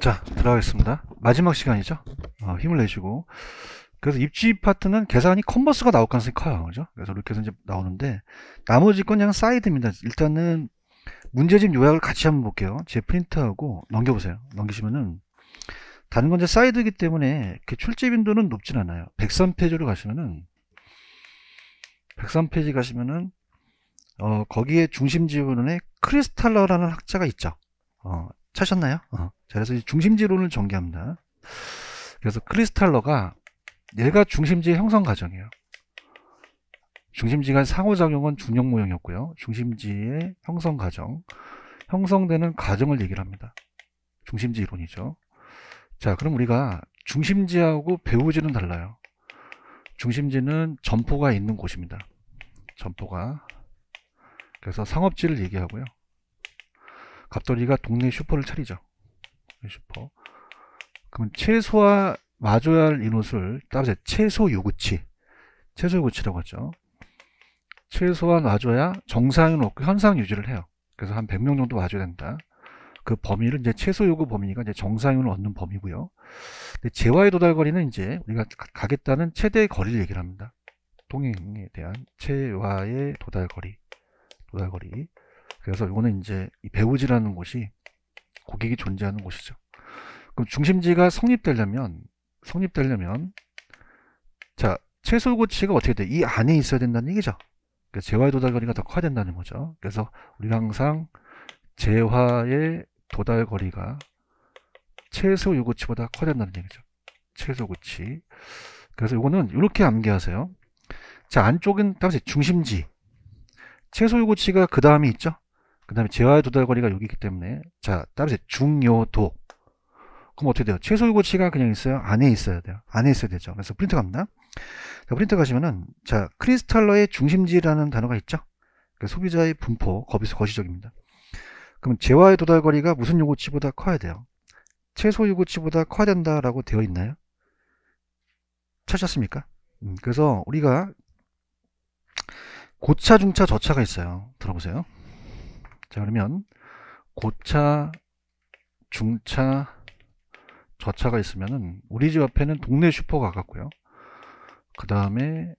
자 들어가겠습니다 마지막 시간이죠 어, 힘을 내시고 그래서 입지 파트는 계산이 컨버스가 나올 가능성이 커요 그죠 렇 그래서 이렇게 해서 이제 나오는데 나머지 건 그냥 사이드입니다 일단은 문제집 요약을 같이 한번 볼게요 제 프린트하고 넘겨보세요 넘기시면은 다른 건 이제 사이드이기 때문에 그 출제 빈도는 높진 않아요 103페이지로 가시면은 103페이지 가시면은 어, 거기에 중심 지분의 크리스탈러라는 학자가 있죠 어, 찾으셨나요 어. 자, 그래서 중심지론을 전개합니다. 그래서 크리스탈러가 얘가 중심지의 형성 과정이에요. 중심지 간 상호작용은 중력 모형이었고요. 중심지의 형성 과정, 형성되는 과정을 얘기를 합니다. 중심지 이론이죠. 자, 그럼 우리가 중심지하고 배우지는 달라요. 중심지는 점포가 있는 곳입니다. 점포가. 그래서 상업지를 얘기하고요. 갑돌이가 동네 슈퍼를 차리죠. 슈퍼. 그럼 최소화 마줘야 할 인원수를 따로서 최소 요구치. 최소 요구치라고 하죠. 최소화 와줘야 정상은 없고 현상 유지를 해요. 그래서 한 100명 정도 와줘야 된다. 그 범위를 이제 최소 요구 범위가 이제 정상윤을 얻는 범위고요. 근데 재화의 도달 거리는 이제 우리가 가겠다는 최대 거리를 얘기를 합니다. 동행에 대한 재화의 도달 거리, 도달 거리. 그래서 이거는 이제 배우지라는 곳이 고객이 존재하는 곳이죠. 그럼 중심지가 성립되려면 성립되려면 자 최소 고치가 어떻게 돼? 이 안에 있어야 된다는 얘기죠. 그러니까 재화의 도달 거리가 더 커야 된다는 거죠. 그래서 우리가 항상 재화의 도달 거리가 최소 요구치보다 커야 된다는 얘기죠. 최소 고치. 그래서 이거는 이렇게 암기하세요. 자 안쪽은 다시 중심지 최소 요구치가 그 다음에 있죠. 그 다음에 재화의 도달거리가 여기 있기 때문에 자 따라서 중요도 그럼 어떻게 돼요? 최소유고치가 그냥 있어요? 안에 있어야 돼요. 안에 있어야 되죠. 그래서 프린트 갑니다. 자, 프린트 가시면은 자 크리스탈러의 중심지라는 단어가 있죠. 그러니까 소비자의 분포 거기서 거시적입니다. 그럼 재화의 도달거리가 무슨 요구치보다 커야 돼요? 최소요고치보다 커야 된다라고 되어 있나요? 찾으셨습니까? 음, 그래서 우리가 고차, 중차, 저차가 있어요. 들어보세요. 자 그러면 고차, 중차, 저차가 있으면은 우리 집 앞에는 동네 슈퍼가 가고요그 다음에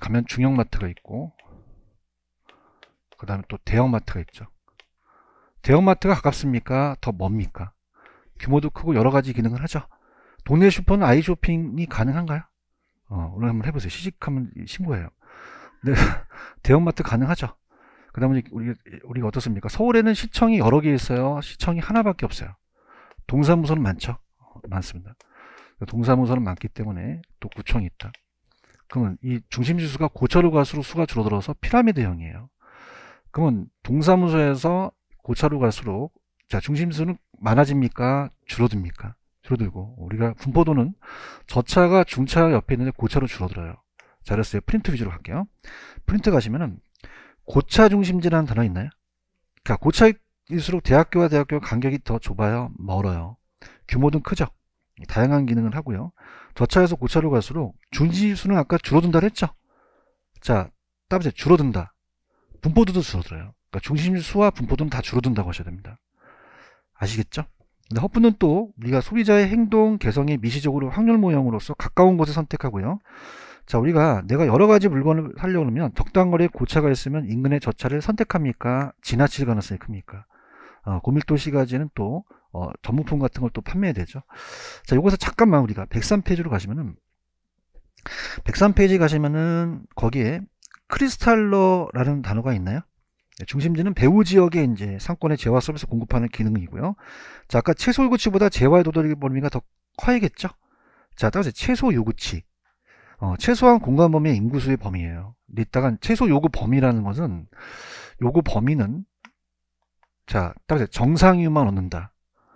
가면 중형마트가 있고 그 다음에 또 대형마트가 있죠. 대형마트가 가깝습니까? 더 멉니까? 규모도 크고 여러가지 기능을 하죠. 동네 슈퍼는 아이 쇼핑이 가능한가요? 어, 오늘 한번 해보세요. 시식하면 신고해요. 네, 대형마트 가능하죠. 그 다음에 우리, 우리가 어떻습니까? 서울에는 시청이 여러 개 있어요. 시청이 하나밖에 없어요. 동사무소는 많죠. 어, 많습니다. 동사무소는 많기 때문에 또 구청이 있다. 그러면 이 중심지수가 고차로 갈수록 수가 줄어들어서 피라미드형이에요. 그러면 동사무소에서 고차로 갈수록 자 중심지수는 많아집니까? 줄어듭니까? 줄어들고 우리가 분포도는 저차가 중차 옆에 있는데 고차로 줄어들어요. 자 그래서 프린트 위주로 갈게요. 프린트 가시면은 고차 중심지라는 단어 있나요? 그러니까 고차일수록 대학교와 대학교 간격이 더 좁아요, 멀어요. 규모는 크죠. 다양한 기능을 하고요. 저차에서 고차로 갈수록 중지수는 아까 줄어든다 했죠. 자, 따보세요. 줄어든다. 분포도도 줄어들어요. 그러니까 중심수와 분포도는 다 줄어든다고 하셔야 됩니다. 아시겠죠? 근데 허브는 또 우리가 소비자의 행동 개성에 미시적으로 확률 모형으로서 가까운 것을 선택하고요. 자 우리가 내가 여러 가지 물건을 살려고 그러면 적당거리에 고차가 있으면 인근의 저차를 선택합니까? 지나칠 가능성이 큽니까? 어, 고밀도시까지는 또 어, 전문품 같은 걸 또 판매해야 되죠. 자 여기서 잠깐만 우리가 103페이지로 가시면은 103페이지 가시면은 거기에 크리스탈러라는 단어가 있나요? 네, 중심지는 배우 지역의 이제 상권의 재화 서비스 공급하는 기능이고요. 자, 아까 채소 요구치보다 재화의 도덕의 범위가 더 커야겠죠? 자, 따라서 채소 요구치. 어, 최소한 공간 범위의 인구수의 범위예요. 이따간 최소 요구 범위라는 것은 요구 범위는 자, 따라서 정상위만 얻는다.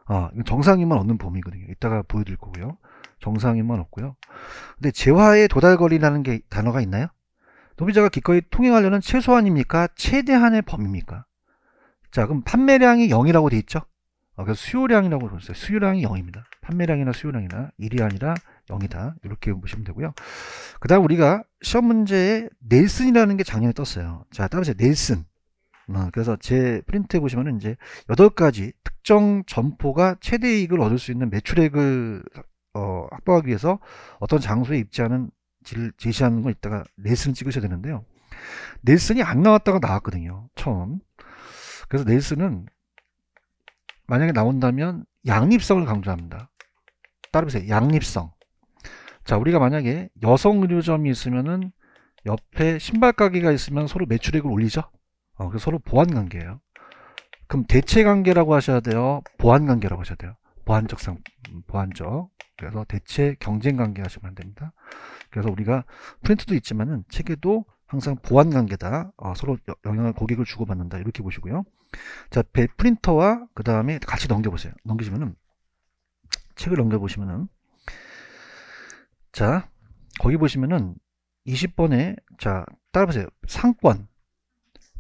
어, 정상위만 얻는 범위거든요. 이따가 보여드릴 거고요. 정상위만얻고요 근데 재화의 도달거리라는 게 단어가 있나요? 소비자가 기꺼이 통행하려는 최소한입니까? 최대한의 범위입니까? 자, 그럼 판매량이 0이라고 돼 있죠? 아, 그래서 수요량이라고 그러어요 수요량이 0입니다. 판매량이나 수요량이나 1이 아니라 0이다. 이렇게 보시면 되고요. 그 다음 우리가 시험 문제에 넬슨이라는 게 작년에 떴어요. 자, 따라서 넬슨. 어, 그래서 제 프린트 에 보시면은 이제 8가지 특정 점포가 최대 이익을 얻을 수 있는 매출액을 어, 확보하기 위해서 어떤 장소에 입지하는 질, 제시하는 걸 이따가 넬슨 찍으셔야 되는데요. 넬슨이 안 나왔다가 나왔거든요. 처음. 그래서 넬슨은 만약에 나온다면 양립성을 강조합니다. 따라보세요. 양립성. 자 우리가 만약에 여성 의류점이 있으면은 옆에 신발 가게가 있으면 서로 매출액을 올리죠 어, 그서 서로 보완 관계예요 그럼 대체 관계라고 하셔야 돼요 보완 관계라고 하셔야 돼요 보완적 상 보완적 그래서 대체 경쟁 관계 하시면 됩니다 그래서 우리가 프린트도 있지만은 책에도 항상 보완 관계다 어, 서로 영향을 고객을 주고받는다 이렇게 보시고요 자 프린터와 그 다음에 같이 넘겨보세요 넘기시면은 책을 넘겨보시면은 자, 거기 보시면은 20번에 자, 따라보세요. 상권.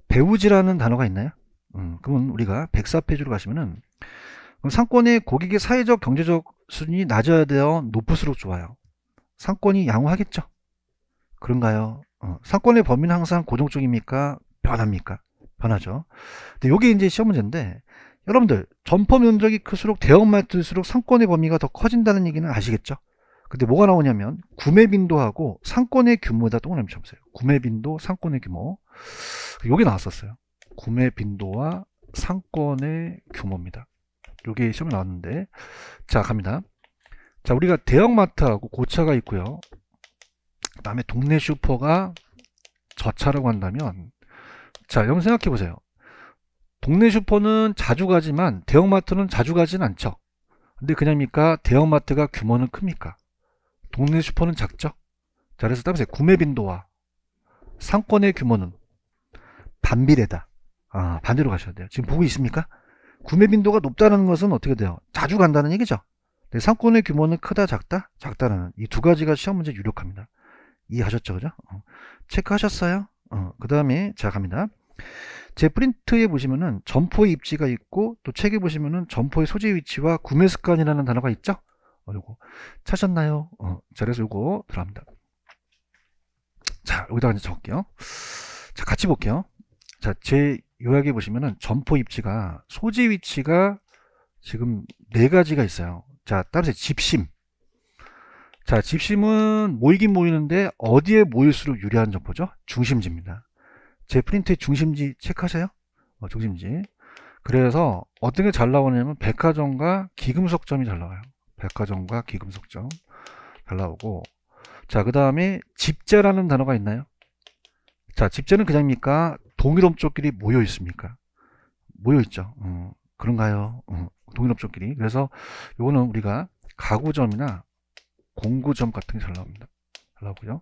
배우지라는 단어가 있나요? 음, 그러면 우리가 104페이지로 가시면은 그럼 상권의 고객의 사회적 경제적 수준이 낮아야 되어 높을수록 좋아요. 상권이 양호하겠죠? 그런가요? 어, 상권의 범위는 항상 고정적입니까? 변합니까? 변하죠. 근데 이게 이제 시험 문제인데 여러분들 점포 면적이 클수록 대형 마트일수록 상권의 범위가 더 커진다는 얘기는 아시겠죠? 근데 뭐가 나오냐면 구매 빈도하고 상권의 규모에다 동그라미 쳐보세요. 구매 빈도, 상권의 규모. 요게 나왔었어요. 구매 빈도와 상권의 규모입니다. 요게 시험에 나왔는데 자 갑니다. 자 우리가 대형마트하고 고차가 있고요. 그 다음에 동네 슈퍼가 저차라고 한다면 자 여러분 생각해 보세요. 동네 슈퍼는 자주 가지만 대형마트는 자주 가진 않죠. 근데 그냥입니까? 대형마트가 규모는 큽니까? 동네 슈퍼는 작죠? 자, 그래서 다음에 구매 빈도와 상권의 규모는 반비례다. 아, 반대로 가셔야 돼요. 지금 보고 있습니까? 구매 빈도가 높다는 것은 어떻게 돼요? 자주 간다는 얘기죠. 네, 상권의 규모는 크다, 작다, 작다라는 이 두 가지가 시험 문제 유력합니다. 이해하셨죠? 그죠? 어. 체크하셨어요? 어, 그 다음에 자 갑니다. 제 프린트에 보시면은 점포의 입지가 있고 또 책에 보시면은 점포의 소재 위치와 구매 습관이라는 단어가 있죠? 어, 요거 찾으셨나요? 어, 그래서 요거 들어갑니다. 자, 여기다가 이제 적을게요. 자, 같이 볼게요. 자, 제 요약에 보시면은 점포 입지가 소재 위치가 지금 네 가지가 있어요. 자, 따라서 집심. 자, 집심은 모이긴 모이는데 어디에 모일수록 유리한 점포죠? 중심지입니다. 제 프린트의 중심지 체크하세요. 어, 중심지. 그래서 어떤 게 잘 나오냐면 백화점과 기금속점이 잘 나와요. 백화점과 기금 속점 잘 나오고 자 그 다음에 집재라는 단어가 있나요? 자 집재는 그냥입니까? 동일업종끼리 모여 있습니까? 모여 있죠. 음, 그런가요? 음, 동일업종끼리 그래서 요거는 우리가 가구점이나 공구점 같은 게 잘 나옵니다. 잘 나오고요.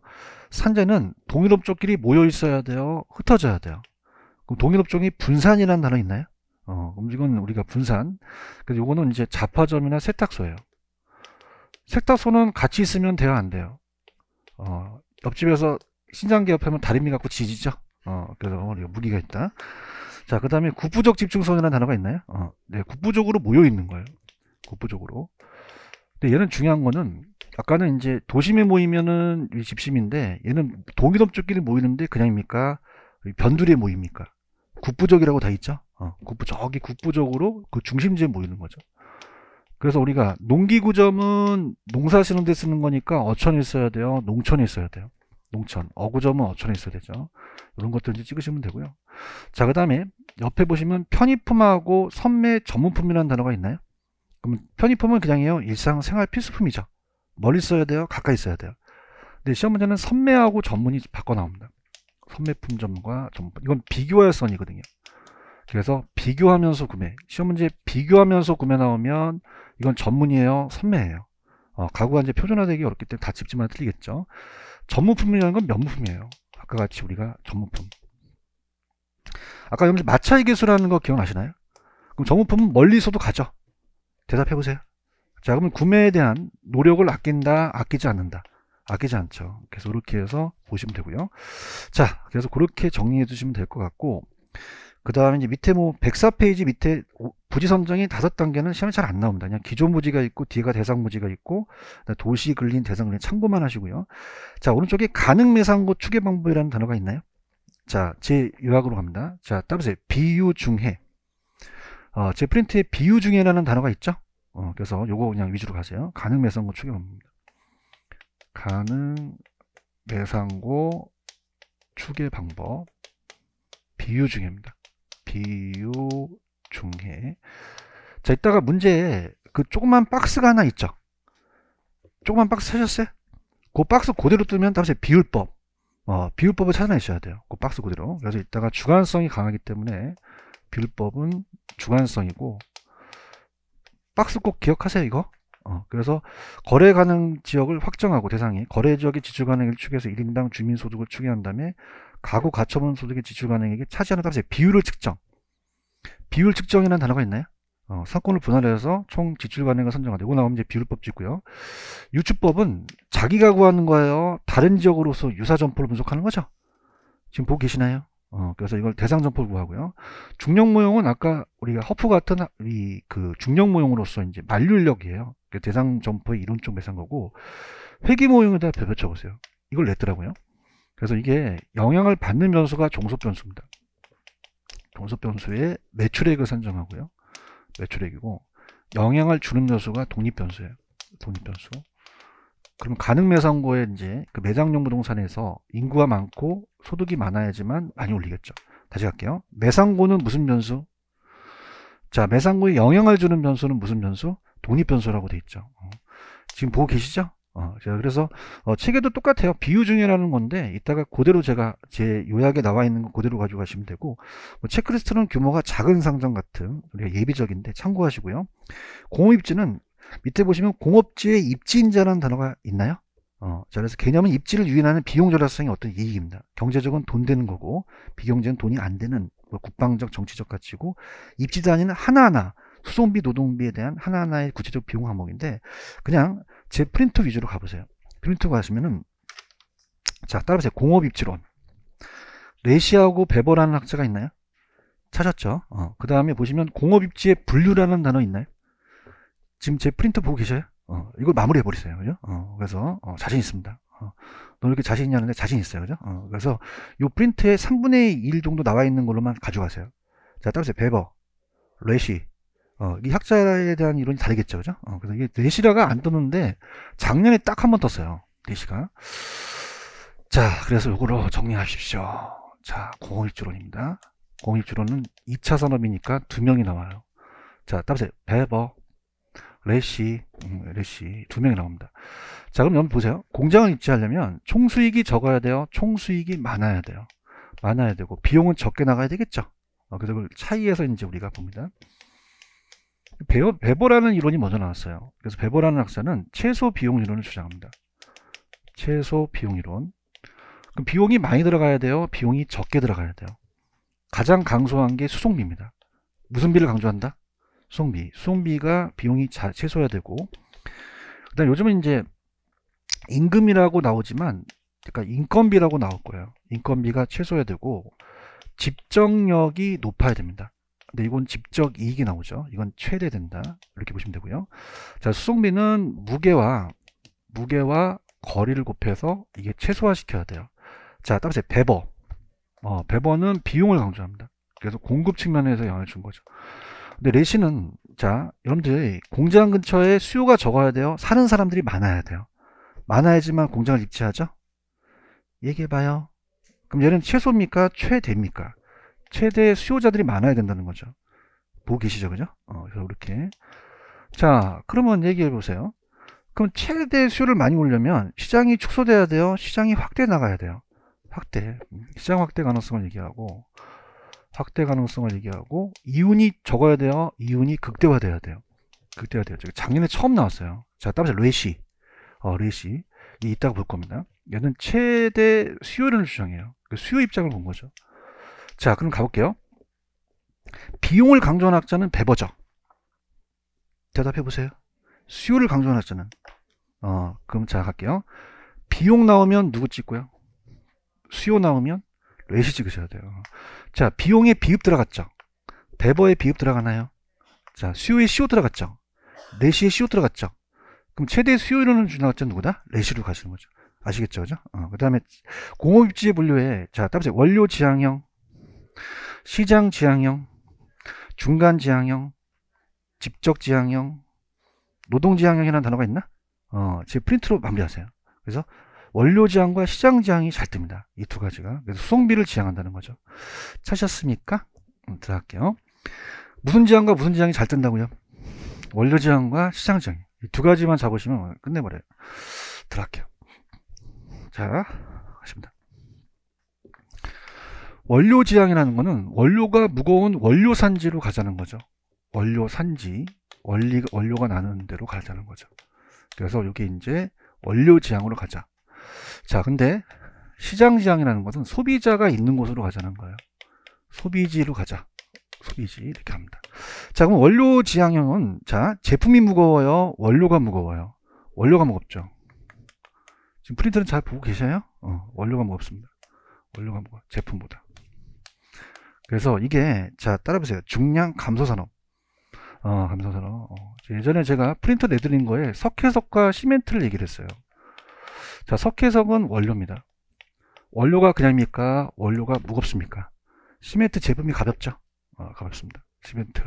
산재는 동일업종끼리 모여 있어야 돼요. 흩어져야 돼요. 그럼 동일업종이 분산이라는 단어 있나요? 어, 그럼 이건 우리가 분산. 그래서 요거는 이제 자파점이나 세탁소예요. 색다소는 같이 있으면 돼요, 안 돼요? 어, 옆집에서 신장계 옆에 하면 다리미 갖고 지지죠? 어, 그래서 어, 무리가 있다. 자, 그 다음에 국부적 집중성이라는 단어가 있나요? 어, 네, 국부적으로 모여 있는 거예요. 국부적으로. 근데 얘는 중요한 거는 아까는 이제 도심에 모이면은 집심인데 얘는 동이동쪽끼리 모이는데 그냥입니까? 변두리에 모입니까? 국부적이라고 다 있죠? 어, 국부, 저기 국부적으로 그 중심지에 모이는 거죠. 그래서 우리가 농기구점은 농사 시는 데 쓰는 거니까 어촌에 있어야 돼요. 농촌에 있어야 돼요. 농촌. 어구점은 어촌에 있어야 되죠. 이런 것들 이제 찍으시면 되고요. 자, 그 다음에 옆에 보시면 편의품하고 선매 전문품이라는 단어가 있나요? 그럼 편의품은 그냥이에요. 일상생활 필수품이죠. 멀리 써야 돼요. 가까이 써야 돼요. 근데 시험 문제는 선매하고 전문이 바꿔 나옵니다. 선매품 전문과 전문품. 이건 비교할선이거든요. 그래서 비교하면서 구매. 시험 문제 비교하면서 구매 나오면 이건 전문이에요? 선매예요? 어, 가구가 이제 표준화되기 어렵기 때문에 다 집집마다 틀리겠죠. 전문품이라는 건 면무품이에요. 아까 같이 우리가 전문품. 아까 여러분 마차의 기수라는 거 기억나시나요? 그럼 전문품은 멀리서도 가죠. 대답해 보세요. 자, 그러면 구매에 대한 노력을 아낀다, 아끼지 않는다. 아끼지 않죠. 그래서 이렇게 해서 보시면 되고요. 자, 그래서 그렇게 정리해 주시면 될 것 같고 그 다음에 이제 밑에 뭐 104페이지 밑에 부지 선정이 다섯 단계는 시험에 잘 안 나옵니다. 그냥 기존 부지가 있고 뒤에가 대상 부지가 있고 도시 근린 대상 근린 참고만 하시고요. 자 오른쪽에 가능 매상고 추계 방법이라는 단어가 있나요? 자제 요약으로 갑니다. 자 따보세요. 비유중해. 어, 제 프린트에 비유중해라는 단어가 있죠. 어, 그래서 요거 그냥 위주로 가세요. 가능 매상고 추계 방법입니다. 가능 매상고 추계 방법 비유중해입니다. 비유중해 자 이따가 문제에 그 조그만 박스가 하나 있죠 조그만 박스 찾으셨어요? 그 박스 그대로 뜨면 다음에 비율법 어, 비율법을 찾아내셔야 돼요 그 박스 그대로 그래서 이따가 주관성이 강하기 때문에 비율법은 주관성이고 박스 꼭 기억하세요 이거 어, 그래서 거래 가능 지역을 확정하고 대상이 거래 지역의 지출 가능을 추계해서 1인당 주민 소득을 추계한 다음에 가구 가처분 소득의 지출 가능액이 차지하는 값의 비율을 측정. 비율 측정이라는 단어가 있나요? 어, 사건을 분할해서 총 지출 가능액을 선정하다. 이거 나오면 이제 비율법짓고요 유추법은 자기가 구하는 거예요. 다른 지역으로서 유사 점포를 분석하는 거죠. 지금 보고 계시나요? 어, 그래서 이걸 대상 점포를 구하고요. 중력 모형은 아까 우리가 허프 같은 이그 중력 모형으로서 이제 만류인력이에요 대상 점포의 이론적 매상 거고 회기 모형에다 별표 쳐보세요. 이걸 냈더라고요. 그래서 이게 영향을 받는 변수가 종속 변수입니다. 종속 변수에 매출액을 산정하고요. 매출액이고 영향을 주는 변수가 독립 변수예요. 독립 변수. 그럼 가능 매상고에 이제 그 매장용 부동산에서 인구가 많고 소득이 많아야지만 많이 올리겠죠. 다시 갈게요. 매상고는 무슨 변수? 자, 매상고에 영향을 주는 변수는 무슨 변수? 독립 변수라고 돼 있죠. 어. 지금 보고 계시죠? 어, 제가 그래서 어, 책에도 똑같아요. 비유중이라는 건데 이따가 그대로 제가 제 요약에 나와 있는 거 그대로 가져가시면 되고 뭐 체크리스트는 규모가 작은 상장 같은 우리가 예비적인데 참고하시고요. 공업입지는 밑에 보시면 공업지의 입지인자라는 단어가 있나요? 어, 자, 그래서 개념은 입지를 유인하는 비용 절약성이 어떤 이익입니다. 경제적은 돈 되는 거고 비경제는 돈이 안 되는 뭐 국방적 정치적 가치고 입지 단위는 하나하나 수송비 노동비에 대한 하나하나의 구체적 비용 항목인데 그냥 제 프린트 위주로 가보세요. 프린트 가시면은 자 따라보세요. 공업 입지론 레시하고 베버라는 학자가 있나요? 찾았죠. 어, 그 다음에 보시면 공업 입지의 분류라는 단어 있나요? 지금 제 프린트 보고 계셔요? 어, 이걸 마무리해 버리세요. 그죠? 어, 그래서 어, 자신 있습니다. 어, 너 이렇게 자신 있냐는데 자신 있어요. 그죠? 어, 그래서 이 프린트에 3분의 1 정도 나와 있는 걸로만 가져가세요. 자, 따라서 베버, 레시, 어, 이 학자에 대한 이론이 다르겠죠, 그죠? 어, 그래서 이게 내시라가 안 떴는데 작년에 딱 한 번 떴어요. 내시가. 자, 그래서 이거로 정리하십시오. 자, 공업입주론입니다. 공업입주론은 2차 산업이니까 두 명이 나와요. 자, 따보세요. 베버, 레시, 음, 레시 두 명이 나옵니다. 자, 그럼 여러분 보세요. 공장을 입주하려면 총수익이 적어야 돼요. 총수익이 많아야 돼요. 많아야 되고 비용은 적게 나가야 되겠죠. 어, 그래서 차이에서 이제 우리가 봅니다. 배어배보라는 이론이 먼저 나왔어요. 그래서 배보라는 학자는 최소 비용 이론을 주장합니다. 최소 비용 이론. 그럼 비용이 많이 들어가야 돼요? 비용이 적게 들어가야 돼요? 가장 강소한게 수송비입니다. 무슨 비를 강조한다? 수송비. 수송비가 비용이 자, 최소해야 되고 그다음 요즘은 이제 임금이라고 나오지만 그러니까 인건비라고 나올 거예요. 인건비가 최소해야 되고 집정력이 높아야 됩니다. 근데 네, 이건 직접 이익이 나오죠. 이건 최대된다. 이렇게 보시면 되고요. 자, 수송비는 무게와 무게와 거리를 곱해서 이게 최소화 시켜야 돼요. 자, 따라서 배버. 어, 배버는 비용을 강조합니다. 그래서 공급 측면에서 영향을 준 거죠. 근데 레시는 자, 여러분들 공장 근처에 수요가 적어야 돼요. 사는 사람들이 많아야 돼요. 많아야지만 공장을 입지하죠. 얘기해 봐요. 그럼 얘는 최소입니까? 최대입니까? 최대 수요자들이 많아야 된다는 거죠. 보고 계시죠, 그죠? 어, 그래서 이렇게. 자, 그러면 얘기해 보세요. 그럼 최대 수요를 많이 올려면 시장이 축소돼야 돼요. 시장이 확대 나가야 돼요. 확대. 시장 확대 가능성을 얘기하고, 확대 가능성을 얘기하고, 이윤이 적어야 돼요. 이윤이 극대화돼야 돼요. 극대화 돼요. 작년에 처음 나왔어요. 자, 따라서 레시. 어, 레시. 이 있다고 볼 겁니다. 얘는 최대 수요를 주장해요. 그 수요 입장을 본 거죠. 자, 그럼 가볼게요. 비용을 강조한 학자는 배버죠. 대답해 보세요. 수요를 강조한 학자는 어, 그럼 제가 갈게요. 비용 나오면 누구 찍고요? 수요 나오면 레시 찍으셔야 돼요. 자, 비용에 비읍 들어갔죠. 배버에 비읍 들어가나요? 자, 수요에 시오 들어갔죠. 레시에 시오 들어갔죠. 그럼 최대 수요일은 주나갔죠 누구다? 레시로 가시는 거죠. 아시겠죠, 그죠? 어, 그 다음에 공업입지의 분류에 자, 따보세 원료 지향형 시장 지향형, 중간 지향형, 직접 지향형, 노동 지향형이라는 단어가 있나? 어, 지금 프린트로 마무리하세요. 그래서 원료 지향과 시장 지향이 잘 뜹니다. 이 두 가지가. 그래서 수송비를 지향한다는 거죠. 찾으셨습니까? 음, 들어갈게요. 무슨 지향과 무슨 지향이 잘 뜬다고요? 원료 지향과 시장 지향. 이두 가지만 잡으시면 끝내버려요. 들어갈게요. 자, 원료 지향이라는 거는 원료가 무거운 원료 산지로 가자는 거죠. 원료 산지, 원리, 원료가 나는 대로 가자는 거죠. 그래서 이게 이제 원료 지향으로 가자. 자, 근데 시장 지향이라는 것은 소비자가 있는 곳으로 가자는 거예요. 소비지로 가자. 소비지 이렇게 합니다. 자, 그럼 원료 지향형은 자, 제품이 무거워요. 원료가 무거워요. 원료가 무겁죠. 지금 프린트는 잘 보고 계셔요? 어, 원료가 무겁습니다. 원료가 무거워. 제품보다. 그래서 이게 자 따라보세요. 중량 감소산업. 어, 감소산업. 어, 예전에 제가 프린터 내드린 거에 석회석과 시멘트를 얘기를 했어요. 자 석회석은 원료입니다. 원료가 그냥입니까? 원료가 무겁습니까? 시멘트 제품이 가볍죠? 어, 가볍습니다. 시멘트.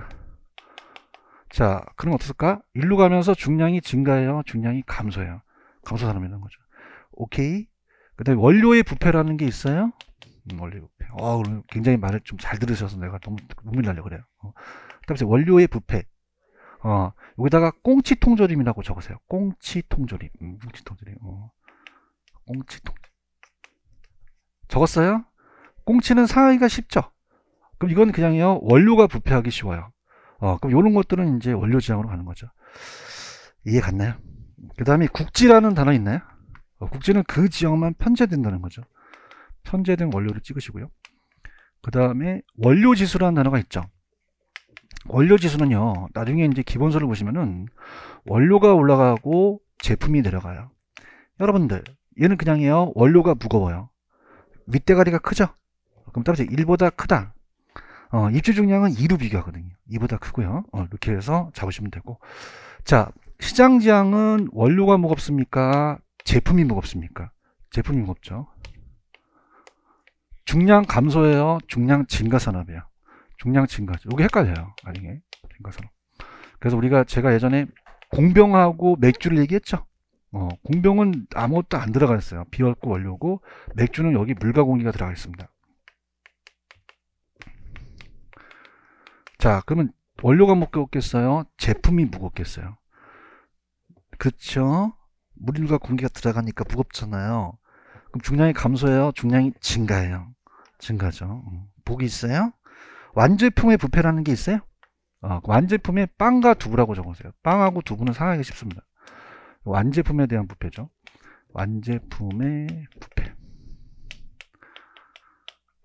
자, 그럼 어떻을까? 일로 가면서 중량이 증가해요. 중량이 감소해요. 감소 산업이라는 거죠. 오케이. 그 다음에 원료의 부패라는 게 있어요. 원리 부패. 어, 오늘 굉장히 말을 좀 잘 들으셔서 내가 너무 눈물 나려 그래요. 어. 그다음에 원료의 부패. 어, 여기다가 꽁치 통조림이라고 적으세요. 꽁치 통조림. 음, 꽁치 통조림. 어. 꽁치 통. 적었어요? 꽁치는 상하기가 쉽죠. 그럼 이건 그냥요 원료가 부패하기 쉬워요. 어, 그럼 이런 것들은 이제 원료 지향으로 가는 거죠. 이해 갔나요? 그 다음에 국지라는 단어 있나요? 어, 국지는 그 지역만 편제된다는 거죠. 현재된 원료를 찍으시고요. 그 다음에 원료지수라는 단어가 있죠. 원료지수는요. 나중에 이제 기본서를 보시면은 원료가 올라가고 제품이 내려가요. 여러분들 얘는 그냥이에요. 원료가 무거워요. 윗대가리가 크죠? 그럼 따라서 1보다 크다. 어, 입주 중량은 2로 비교하거든요. 2보다 크고요. 어, 이렇게 해서 잡으시면 되고. 자, 시장 지향은 원료가 무겁습니까? 제품이 무겁습니까? 제품이 무겁죠. 중량 감소예요? 중량 증가 산업이에요. 중량 증가죠. 이게 헷갈려요. 아니에 증가 산업. 그래서 우리가 제가 예전에 공병하고 맥주를 얘기했죠. 어, 공병은 아무것도 안 들어가 있어요. 비활구 원료고 맥주는 여기 물과 공기가 들어가 있습니다. 자, 그러면 원료가 무겁겠어요? 제품이 무겁겠어요? 그렇죠? 물과 공기가 들어가니까 무겁잖아요. 그럼 중량이 감소해요? 중량이 증가해요? 증가죠. 음. 복이 있어요? 완제품의 부패라는 게 있어요? 어, 완제품의 빵과 두부라고 적으세요. 빵하고 두부는 상하기 쉽습니다. 완제품에 대한 부패죠. 완제품의 부패.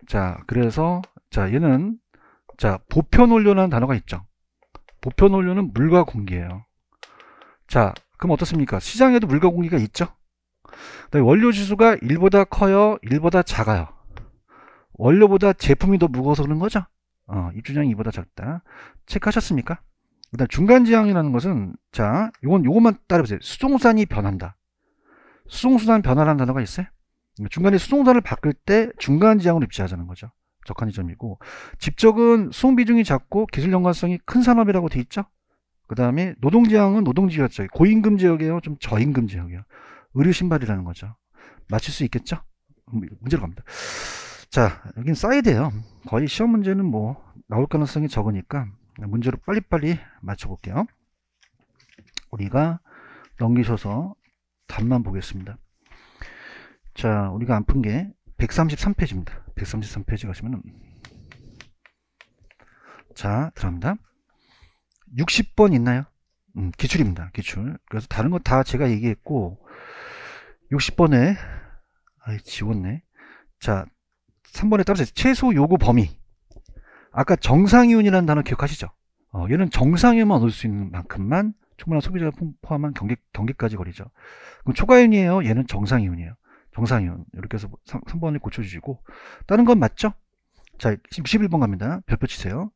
자, 그래서 자 얘는 자 보편원료라는 단어가 있죠. 보편원료는 물과 공기예요. 자, 그럼 어떻습니까? 시장에도 물과 공기가 있죠. 원료 지수가 1보다 커요? 1보다 작아요? 원료보다 제품이 더 무거워서 그런 거죠? 어, 입주량이 2보다 작다. 체크하셨습니까? 그다음 중간 지향이라는 것은 자, 요건 요것만 따라보세요. 수송산이 변한다. 수송수산 변화라는 단어가 있어요. 그러니까 중간에 수송산을 바꿀 때 중간 지향으로 입지하자는 거죠. 적한 이점이고 집적은 수송 비중이 작고 기술 연관성이 큰 산업이라고 돼 있죠. 그 다음에 노동 지향은 노동 지역 고임금 지역이에요. 좀 저임금 지역이에요. 의류 신발이라는 거죠. 맞출 수 있겠죠? 문제로 갑니다. 자, 여긴 사이드예요. 거의 시험 문제는 뭐 나올 가능성이 적으니까 문제로 빨리빨리 맞춰볼게요. 우리가 넘기셔서 답만 보겠습니다. 자, 우리가 아픈 게 133페이지입니다. 133페이지 가시면은 자, 들어갑니다. 60번 있나요? 음, 기출입니다. 기출. 그래서 다른 거 다 제가 얘기했고 60번에 아이 지웠네. 자, 3번에 따라서 최소 요구 범위. 아까 정상이윤이라는 단어 기억하시죠? 어, 얘는 정상이윤만 얻을 수 있는 만큼만 충분한 소비자가 포함한 경계, 경계까지 거리죠. 그럼 초과이윤이에요. 얘는 정상이윤이에요. 정상이윤. 이렇게 해서 3, 뭐 3번을 고쳐주시고 다른 건 맞죠? 자, 61번 갑니다. 별표 치세요.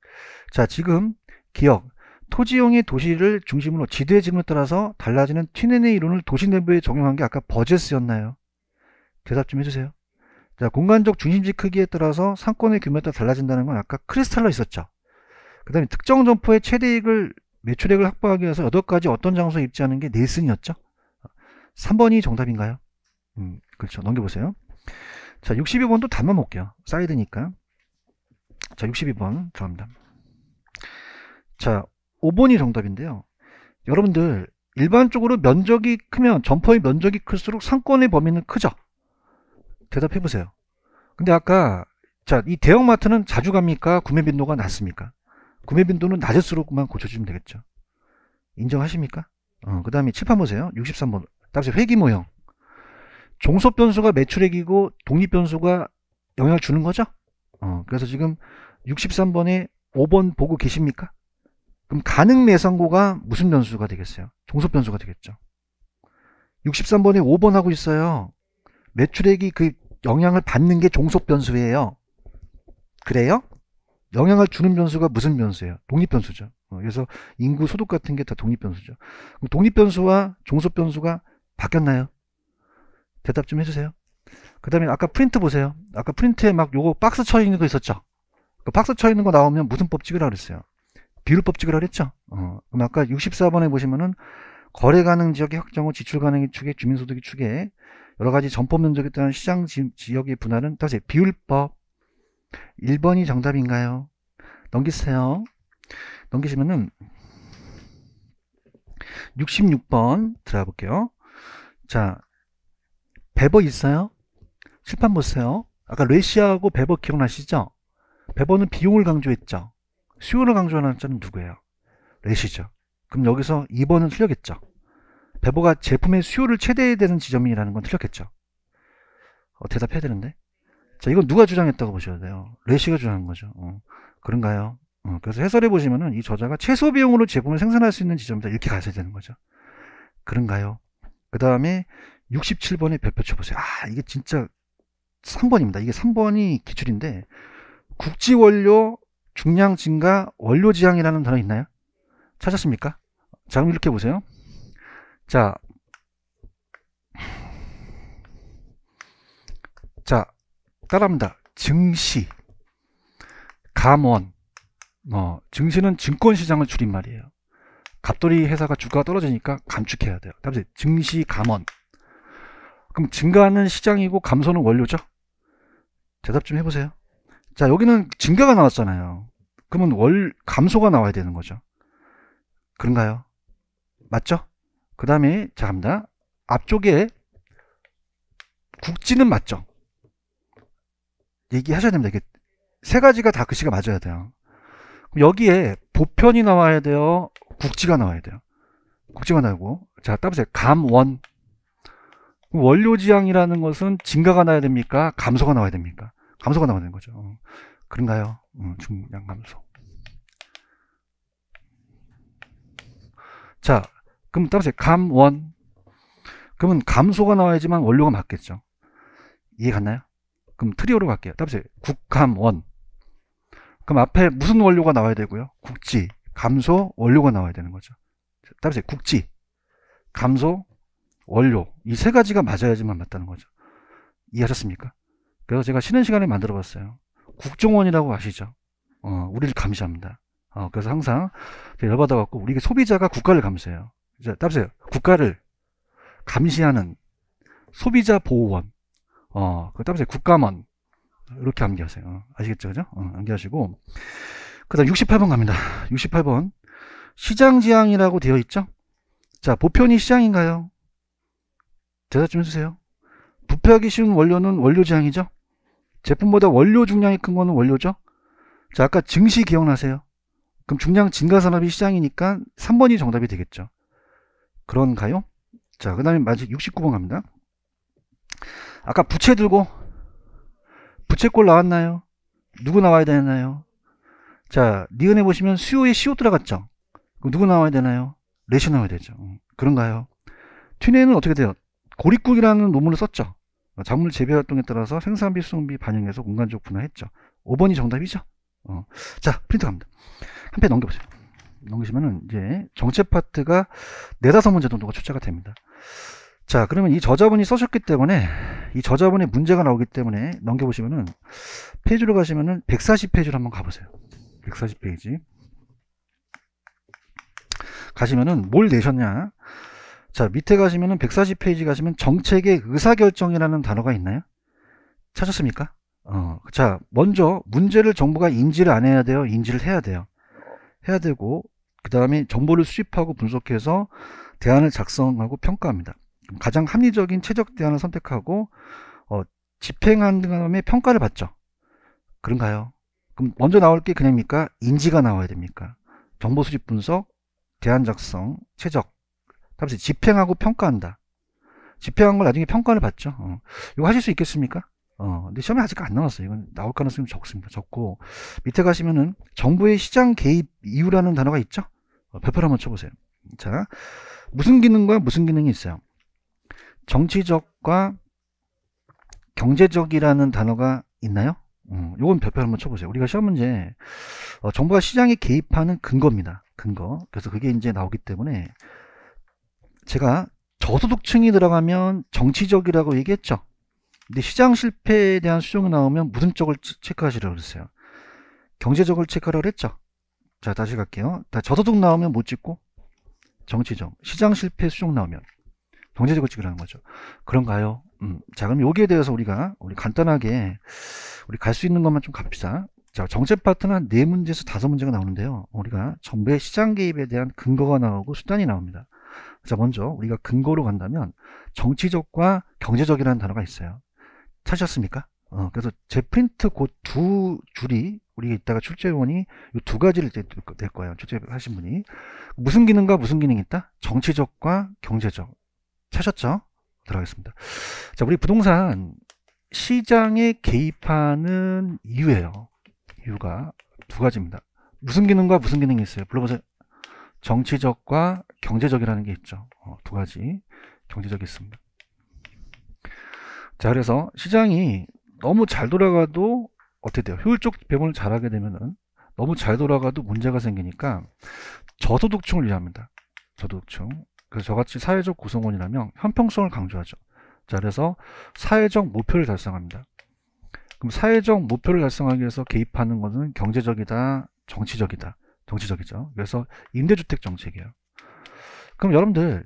자, 지금 기억, 토지형의 도시를 중심으로 지도의지문에 따라서 달라지는 t 네네 이론을 도시 내부에 적용한 게 아까 버제스였나요? 대답 좀 해주세요. 자, 공간적 중심지 크기에 따라서 상권의 규모에 따라 달라진다는 건 아까 크리스탈러 있었죠. 그 다음에 특정 점포의 최대익을 매출액을 확보하기 위해서 8가지 어떤 장소에 입지하는 게 네슨이었죠. 이 3번이 정답인가요? 음, 그렇죠. 넘겨보세요. 자, 62번도 답만 볼게요. 사이드니까. 자, 62번 들어갑니다. 자, 5번이 정답인데요. 여러분들 일반적으로 면적이 크면 점퍼의 면적이 클수록 상권의 범위는 크죠? 대답해 보세요. 근데 아까 자, 이 대형마트는 자주 갑니까? 구매 빈도가 낮습니까? 구매 빈도는 낮을수록만 고쳐주면 되겠죠. 인정하십니까? 어, 그 다음에 칩 한번 보세요. 63번. 다음에 회귀 모형. 종속 변수가 매출액이고 독립 변수가 영향을 주는 거죠? 어, 그래서 지금 63번에 5번 보고 계십니까? 그럼 가능 내선고가 무슨 변수가 되겠어요? 종속 변수가 되겠죠. 63번에 5번 하고 있어요. 매출액이 그 영향을 받는 게 종속 변수예요. 그래요? 영향을 주는 변수가 무슨 변수예요? 독립 변수죠. 어, 그래서 인구 소득 같은 게 다 독립 변수죠. 그럼 독립 변수와 종속 변수가 바뀌었나요? 대답 좀 해주세요. 그 다음에 아까 프린트 보세요. 아까 프린트에 막 요거 박스 쳐 있는 거 있었죠? 그 박스 쳐 있는 거 나오면 무슨 법칙을라 그랬어요? 비율법칙을 하랬죠. 어, 그럼 아까 64번에 보시면은 거래 가능 지역의 확정 후 지출 가능 축의 주민소득이 축에 여러 가지 점포 면적에 따른 시장 지, 역의 분할은 다시 비율법 1번이 정답인가요? 넘기세요. 넘기시면은 66번 들어가 볼게요. 자, 배버 있어요? 칠판 보세요. 아까 레시아하고 배버 기억나시죠? 배버는 비용을 강조했죠. 수요를 강조하는 자는 누구예요? 렛이죠. 그럼 여기서 2번은 틀렸겠죠. 배보가 제품의 수요를 최대해 되는 지점이라는 건 틀렸겠죠. 어, 대답해야 되는데. 자, 이건 누가 주장했다고 보셔야 돼요. 레시가 주장한 거죠. 어, 그런가요? 어, 그래서 해설해 보시면은 이 저자가 최소 비용으로 제품을 생산할 수 있는 지점이다. 이렇게 가셔야 되는 거죠. 그런가요? 그 다음에 67번에 별표 쳐보세요. 아, 이게 진짜 3번입니다. 이게 3번이 기출인데, 국지원료 중량 증가 원료 지향이라는 단어 있나요? 찾았습니까? 자, 그럼 이렇게 보세요. 자, 자, 따라합니다. 증시, 감원, 어, 증시는 증권시장을 줄인 말이에요. 갑돌이 회사가 주가가 떨어지니까 감축해야 돼요. 다음에 증시, 감원. 그럼 증가는 하 시장이고 감소는 원료죠? 대답 좀 해보세요. 자, 여기는 증가가 나왔잖아요. 그러면 월 감소가 나와야 되는 거죠. 그런가요? 맞죠? 그 다음에 자 갑니다. 앞쪽에 국지는 맞죠? 얘기하셔야 됩니다. 이게 세 가지가 다 글씨가 그 맞아야 돼요. 그럼 여기에 보편이 나와야 돼요. 국지가 나와야 돼요. 국지가 나고 오자 따보세요. 감원 원료지향이라는 것은 증가가 나야 됩니까? 감소가 나와야 됩니까? 감소가 나오는 거죠. 어. 그런가요? 음, 어, 중량 감소. 자, 그럼 따라서 감원. 그러면 감소가 나와야지만 원료가 맞겠죠. 이해 갔나요? 그럼 트리오로 갈게요. 따라서 국감원. 그럼 앞에 무슨 원료가 나와야 되고요? 국지, 감소, 원료가 나와야 되는 거죠. 따라서 국지, 감소, 원료. 이 세 가지가 맞아야지만 맞다는 거죠. 이해하셨습니까? 그래서 제가 쉬는 시간에 만들어 봤어요. 국정원이라고 아시죠? 어, 우리를 감시합니다. 어, 그래서 항상 열받아갖고, 우리 소비자가 국가를 감시해요. 이제 따보세요. 국가를 감시하는 소비자 보호원, 어, 그 따보세요. 국가만 이렇게 암기하세요. 어, 아시겠죠? 그죠? 어, 암기하시고. 그 다음 68번 갑니다. 68번. 시장지향이라고 되어 있죠? 자, 보편이 시장인가요? 대답 좀 해주세요. 부패하기 쉬운 원료는 원료지향이죠? 제품보다 원료 중량이 큰 거는 원료죠. 자, 아까 증시 기억나세요? 그럼 중량 증가 산업이 시장이니까 3번이 정답이 되겠죠. 그런가요? 자, 그 다음에 마지 막 69번 갑니다. 아까 부채 들고 부채꼴 나왔나요? 누구 나와야 되나요? 자, 니은에 보시면 수요에 시 o 들어갔죠? 그럼 누구 나와야 되나요? 레시 나와야 되죠. 음, 그런가요? 튜네는 어떻게 돼요? 고립국이라는 논문을 썼죠. 어, 작물 재배 활동에 따라서 생산비, 수송비 반영해서 공간적 분할했죠. 5번이 정답이죠. 어. 자, 프린트 갑니다. 한편 넘겨보세요. 넘기시면은 이제 정체 파트가 네다섯 문제 정도가 출제가 됩니다. 자, 그러면 이 저자분이 써셨기 때문에 이 저자분의 문제가 나오기 때문에 넘겨보시면은 페이지로 가시면은 140페이지로 한번 가보세요. 140페이지. 가시면은 뭘 내셨냐? 자, 밑에 가시면 140페이지 가시면 정책의 의사결정이라는 단어가 있나요? 찾았습니까? 어, 자, 먼저 문제를 정부가 인지를 안 해야 돼요. 인지를 해야 돼요. 해야 되고, 그 다음에 정보를 수집하고 분석해서 대안을 작성하고 평가합니다. 가장 합리적인 최적 대안을 선택하고, 어, 집행한 다음에 평가를 받죠. 그런가요? 그럼 먼저 나올 게 그냥입니까? 인지가 나와야 됩니까? 정보 수집 분석, 대안 작성, 최적. 다음에 집행하고 평가한다. 집행한 걸 나중에 평가를 받죠. 어. 이거 하실 수 있겠습니까? 어, 근데 시험에 아직 안 나왔어요. 이건 나올 가능성이 적습니다. 적고 밑에 가시면은 정부의 시장 개입 이유라는 단어가 있죠. 어, 별표를 한번 쳐보세요. 자, 무슨 기능과 무슨 기능이 있어요? 정치적과 경제적이라는 단어가 있나요? 음, 요건 별표 한번 쳐보세요. 우리가 시험 문제 어, 정부가 시장에 개입하는 근거입니다. 근거. 그래서 그게 이제 나오기 때문에 제가 저소득층이 들어가면 정치적이라고 얘기했죠. 근데 시장 실패에 대한 수정이 나오면 무슨 쪽을 체크하시라고 그랬어요. 경제적을 체크하라고 했죠. 자, 다시 갈게요. 다 저소득 나오면 못 찍고 정치적, 시장 실패 수정 나오면 경제적을 찍으라는 거죠. 그런가요? 음, 자, 그럼 여기에 대해서 우리가 우리 간단하게 우리 갈 수 있는 것만 좀 갑시다. 자, 정책 파트는 한네 문제에서 다섯 문제가 나오는데요. 우리가 정부의 시장 개입에 대한 근거가 나오고 수단이 나옵니다. 그래서 먼저 우리가 근거로 간다면 정치적과 경제적이라는 단어가 있어요. 찾으셨습니까? 어, 그래서 제 프린트 곧 두 줄이 우리 이따가 출제원이 이 두 가지를 될 거예요. 출제하신 분이 무슨 기능과 무슨 기능이 있다? 정치적과 경제적 찾으셨죠? 들어가겠습니다. 자, 우리 부동산 시장에 개입하는 이유예요. 이유가 두 가지입니다. 무슨 기능과 무슨 기능이 있어요? 불러보세요. 정치적과 경제적이라는 게 있죠. 어, 두 가지 경제적이 있습니다. 자, 그래서 시장이 너무 잘 돌아가도 어떻게 돼요? 효율적 배분을 잘하게 되면은 너무 잘 돌아가도 문제가 생기니까 저소득층을 위해합니다 저소득층. 그래서 저같이 사회적 구성원이라면 형평성을 강조하죠. 자, 그래서 사회적 목표를 달성합니다. 그럼 사회적 목표를 달성하기 위해서 개입하는 것은 경제적이다, 정치적이다. 정치적이죠. 그래서 임대주택 정책이에요. 그럼 여러분들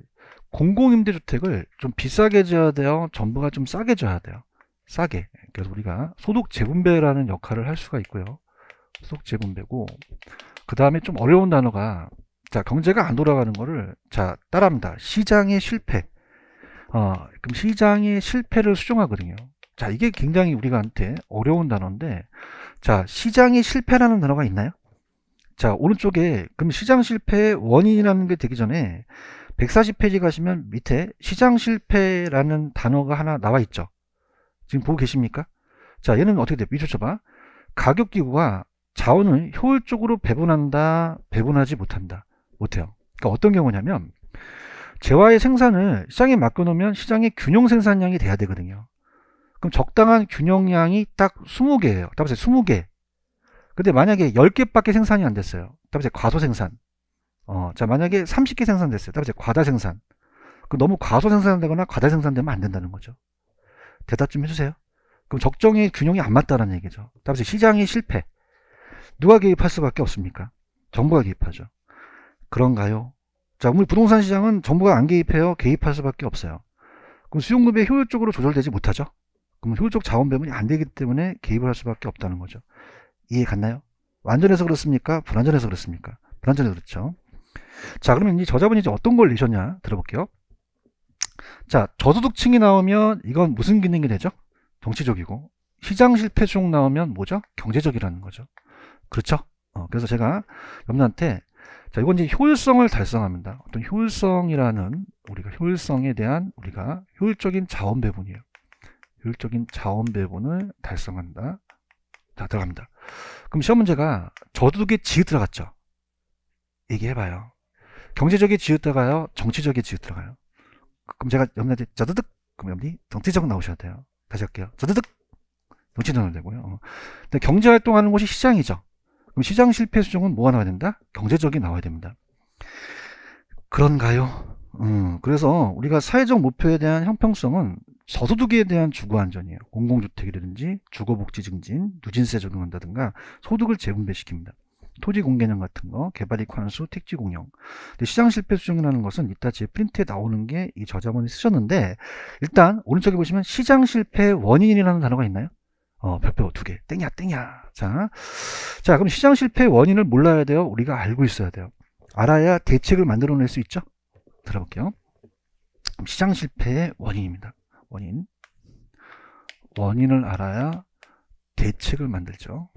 공공임대주택을 좀 비싸게 줘야 돼요? 정부가 좀 싸게 줘야 돼요? 싸게. 그래서 우리가 소득 재분배라는 역할을 할 수가 있고요. 소득 재분배고 그 다음에 좀 어려운 단어가 자 경제가 안 돌아가는 거를 자 따라합니다. 시장의 실패. 어, 그럼 시장의 실패를 수정하거든요. 자 이게 굉장히 우리가한테 어려운 단어인데 자 시장의 실패라는 단어가 있나요? 자, 오른쪽에 그럼 시장 실패의 원인이라는 게 되기 전에 140페이지 가시면 밑에 시장 실패라는 단어가 하나 나와 있죠. 지금 보고 계십니까? 자, 얘는 어떻게 돼? 미쳐 쳐봐. 가격 기구가 자원을 효율적으로 배분한다, 배분하지 못한다. 못해요. 그러니까 어떤 경우냐면 재화의 생산을 시장에 맡겨놓으면 시장의 균형 생산량이 돼야 되거든요. 그럼 적당한 균형량이 딱 20개예요. 따보세 20개. 근데 만약에 10개밖에 생산이 안 됐어요. 그다음에 과소 생산. 어, 자, 만약에 30개 생산됐어요. 그다음에 과다 생산. 그 너무 과소 생산되거나 과다 생산되면 안 된다는 거죠. 대답 좀 해주세요. 그럼 적정의 균형이 안 맞다는 얘기죠. 다음에 시장의 실패. 누가 개입할 수밖에 없습니까? 정부가 개입하죠. 그런가요? 자, 오늘 부동산 시장은 정부가 안 개입해요. 개입할 수밖에 없어요. 그럼 수용급이 효율적으로 조절되지 못하죠. 그럼 효율적 자원 배분이 안 되기 때문에 개입을 할 수밖에 없다는 거죠. 이해 갔나요? 완전해서 그렇습니까? 불완전해서 그렇습니까? 불완전해서 그렇죠. 자, 그러면 이 저자분이 이제 어떤 걸 내셨냐 들어볼게요. 자, 저소득층이 나오면 이건 무슨 기능이 되죠? 정치적이고 시장 실패 중 나오면 뭐죠? 경제적이라는 거죠. 그렇죠? 어, 그래서 제가 여러분한테 자, 이건 이제 효율성을 달성합니다. 어떤 효율성이라는 우리가 효율성에 대한 우리가 효율적인 자원 배분이에요. 효율적인 자원 배분을 달성한다. 자, 들어갑니다. 그럼 시험 문제가 저두개 지읒 들어갔죠. 얘기해봐요. 경제적인 지읒 들어가요. 정치적인 지읒 들어가요. 그럼 제가 염리한테 저드득 그럼 염리 정치적 나오셔야 돼요. 다시 할게요. 저드득 정치 나오 되고요. 어. 근데 경제 활동하는 곳이 시장이죠. 그럼 시장 실패 수정은 뭐가 나와야 된다? 경제적이 나와야 됩니다. 그런가요? 음, 그래서 우리가 사회적 목표에 대한 형평성은 저소득에 대한 주거 안전이에요. 공공주택이라든지 주거복지 증진, 누진세 적용한다든가 소득을 재분배시킵니다. 토지 공개념 같은 거, 개발익 환수, 택지 공용. 근데 시장 실패 수정이라는 것은 이따 제 프린트에 나오는 게 이 저자분이 쓰셨는데 일단 오른쪽에 보시면 시장 실패 원인이라는 단어가 있나요? 어, 별표 두 개. 땡이야, 땡이야. 자, 자, 그럼 시장 실패 원인을 몰라야 돼요. 우리가 알고 있어야 돼요. 알아야 대책을 만들어낼 수 있죠. 들어볼게요. 시장 실패의 원인입니다. 원인. 원인을 알아야 대책을 만들죠.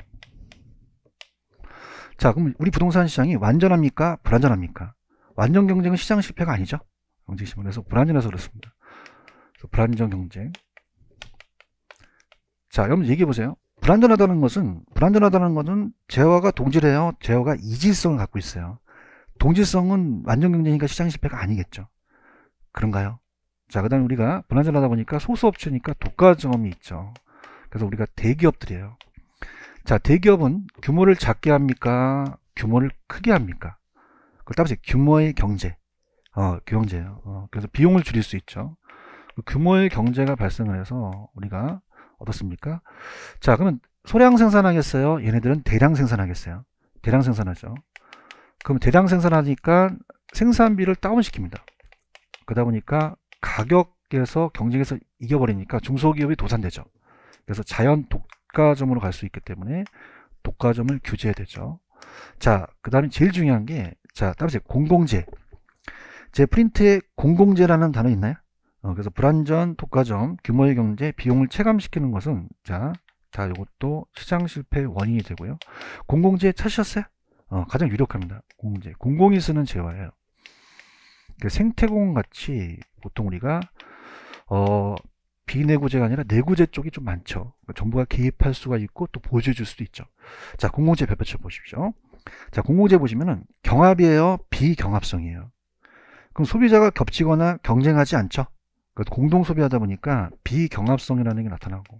자, 그럼 우리 부동산 시장이 완전합니까? 불완전합니까? 완전 경쟁은 시장 실패가 아니죠. 경쟁심문에서 불완전해서 그렇습니다. 그래서 불완전 경쟁. 자, 여러분 얘기해 보세요. 불완전하다는 것은 불완전하다는 것은 재화가 동질해요. 재화가 이질성을 갖고 있어요. 동질성은 완전 경쟁이니까 시장 실패가 아니겠죠. 그런가요? 자, 그 다음에 우리가 브라질하다 보니까 소수업체니까 독과점이 있죠. 그래서 우리가 대기업들이에요. 자, 대기업은 규모를 작게 합니까? 규모를 크게 합니까? 그걸 따보세요. 규모의 경제. 어, 경제예요. 어, 그래서 비용을 줄일 수 있죠. 그 규모의 경제가 발생을 해서 우리가 어떻습니까? 자, 그러면 소량 생산하겠어요? 얘네들은 대량 생산하겠어요? 대량 생산하죠. 그럼 대량 생산하니까 생산비를 다운시킵니다. 그러다 보니까 가격에서 경쟁에서 이겨버리니까 중소기업이 도산되죠. 그래서 자연 독과점으로 갈 수 있기 때문에 독과점을 규제해야 되죠. 자, 그 다음에 제일 중요한 게, 자, 따라서 공공재. 제 프린트에 공공재라는 단어 있나요? 어, 그래서 불안전, 독과점, 규모의 경제, 비용을 체감시키는 것은, 자, 자, 이것도 시장 실패의 원인이 되고요. 공공재 찾으셨어요? 어, 가장 유력합니다. 공공재. 공공이 쓰는 재화예요. 그 생태공원 같이 보통 우리가 어, 비내구제가 아니라 내구제 쪽이 좀 많죠. 그러니까 정부가 개입할 수가 있고 또 보조해 줄 수도 있죠. 자, 공공재 배포처 보십시오. 자, 공공재 보시면은 경합이에요, 비경합성이에요. 그럼 소비자가 겹치거나 경쟁하지 않죠. 그 공동 소비하다 보니까 비경합성이라는 게 나타나고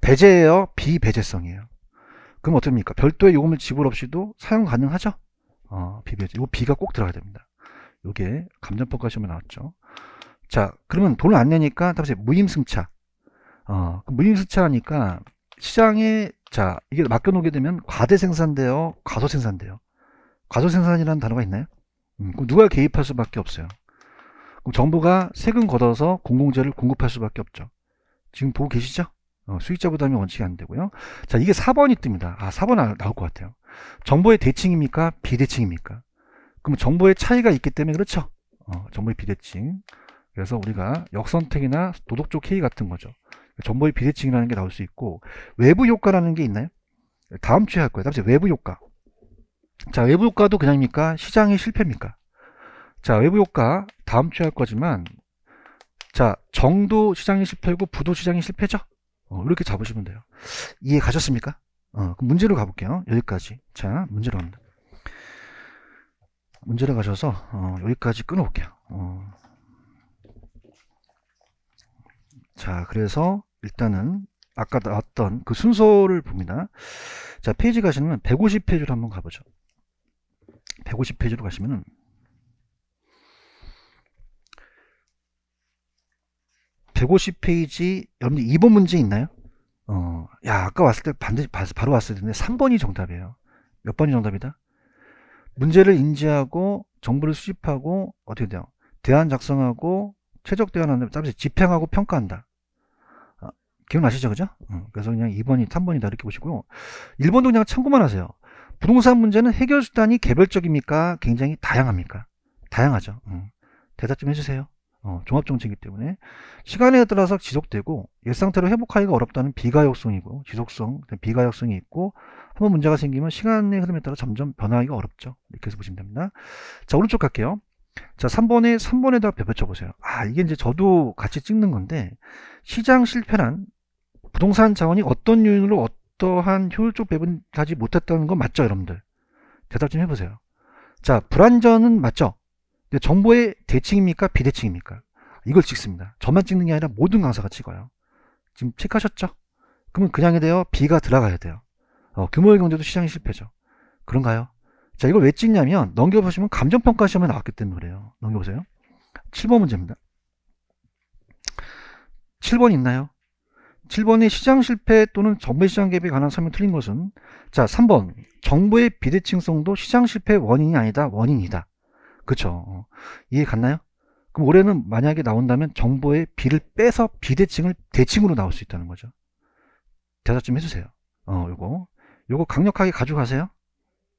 배제예요, 비배제성이에요. 그럼 어떻습니까? 별도의 요금을 지불 없이도 사용 가능하죠. 어, 비벼지. 이거 비가꼭 들어가야 됩니다. 이게 감정평가 시험에 나왔죠. 자, 그러면 돈을 안 내니까 답이 무임승차. 어, 그 무임승차하니까 시장에 자 이게 맡겨놓게 되면 과대생산되어과소생산되어 과소생산이라는 단어가 있나요? 음, 그럼 누가 개입할 수밖에 없어요. 그럼 정부가 세금 걷어서 공공재를 공급할 수밖에 없죠. 지금 보고 계시죠? 어, 수익자 부담이 원칙이 안 되고요. 자 이게 4번이 뜹니다. 아 4번 나올 것 같아요. 정보의 대칭입니까? 비대칭입니까? 그럼 정보의 차이가 있기 때문에 그렇죠. 어, 정보의 비대칭. 그래서 우리가 역선택이나 도덕적 회이 같은 거죠. 정보의 비대칭이라는 게 나올 수 있고 외부 효과라는 게 있나요? 다음 주에 할 거예요. 다음 주에 외부 효과. 자, 외부 효과도 그냥입니까? 시장의 실패입니까? 자, 외부 효과 다음 주에 할 거지만 자, 정도 시장의 실패고 부도 시장의 실패죠. 어, 이렇게 잡으시면 돼요. 이해 가셨습니까? 어, 문제로 가볼게요. 여기까지. 자, 문제로 갑니다. 문제로 가셔서 어, 여기까지 끊어볼게요. 어. 자, 그래서 일단은 아까 나왔던 그 순서를 봅니다. 자, 페이지 가시면 150페이지로 한번 가보죠. 150페이지로 가시면은 1 5 0 페이지 여러분들 2번 문제 있나요? 어, 야, 아까 왔을 때 반드시 바로 왔어야 되는데 3번이 정답이에요. 몇 번이 정답이다? 문제를 인지하고 정보를 수집하고 어떻게 돼요? 대안 작성하고 최적 대안하는 다음에 집행하고 평가한다. 아, 기억나시죠? 그죠? 음, 그래서 그냥 2번이 3번이다 이렇게 보시고요. 1번도 그냥 참고만 하세요. 부동산 문제는 해결 수단이 개별적입니까? 굉장히 다양합니까? 다양하죠. 음, 대답 좀 해주세요. 어, 종합정책이기 때문에 시간에 따라서 지속되고 옛 상태로 회복하기가 어렵다는 비가역성이고 지속성 비가역성이 있고 한번 문제가 생기면 시간의 흐름에 따라 점점 변화하기가 어렵죠 이렇게 해서 보시면 됩니다 자 오른쪽 갈게요 자 3번에 3번에다가 몇 쳐보세요 아 이게 이제 저도 같이 찍는 건데 시장 실패란 부동산 자원이 어떤 요인으로 어떠한 효율적 배분하지 못했다는 건 맞죠 여러분들 대답 좀 해보세요 자 불안전은 맞죠 정보의 대칭입니까? 비대칭입니까? 이걸 찍습니다. 저만 찍는 게 아니라 모든 강사가 찍어요. 지금 체크하셨죠? 그러면 그냥에 대어 비가 들어가야 돼요. 어, 규모의 경제도 시장의 실패죠. 그런가요? 자, 이걸 왜 찍냐면 넘겨보시면 감정평가 시험에 나왔기 때문에 그래요. 넘겨보세요. 7번 문제입니다. 7번 있나요? 7번이 시장 실패 또는 정부 의 시장 갭에 관한 설명 틀린 것은 자, 3번. 정부의 비대칭성도 시장 실패 원인이 아니다. 원인이다. 그쵸. 어. 이해 갔나요? 그럼 올해는 만약에 나온다면 정보의 비를 빼서 비대칭을 대칭으로 나올 수 있다는 거죠. 대답 좀 해주세요. 어, 요거. 요거 강력하게 가져가세요.